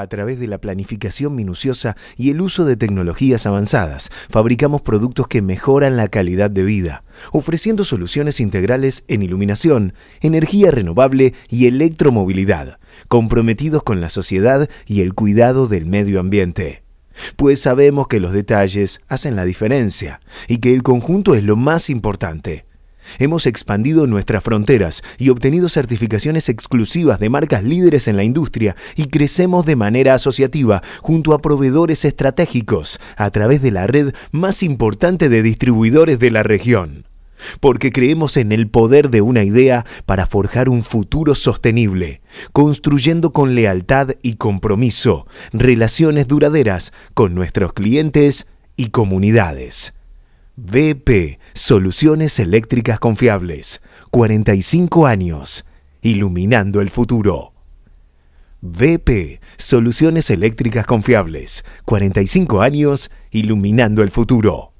a través de la planificación minuciosa y el uso de tecnologías avanzadas, fabricamos productos que mejoran la calidad de vida, ofreciendo soluciones integrales en iluminación, energía renovable y electromovilidad, comprometidos con la sociedad y el cuidado del medio ambiente. Pues sabemos que los detalles hacen la diferencia y que el conjunto es lo más importante. Hemos expandido nuestras fronteras y obtenido certificaciones exclusivas de marcas líderes en la industria y crecemos de manera asociativa junto a proveedores estratégicos a través de la red más importante de distribuidores de la región. Porque creemos en el poder de una idea para forjar un futuro sostenible, construyendo con lealtad y compromiso relaciones duraderas con nuestros clientes y comunidades. BP, Soluciones Eléctricas Confiables, 45 años, iluminando el futuro. BP, Soluciones Eléctricas Confiables, 45 años, iluminando el futuro.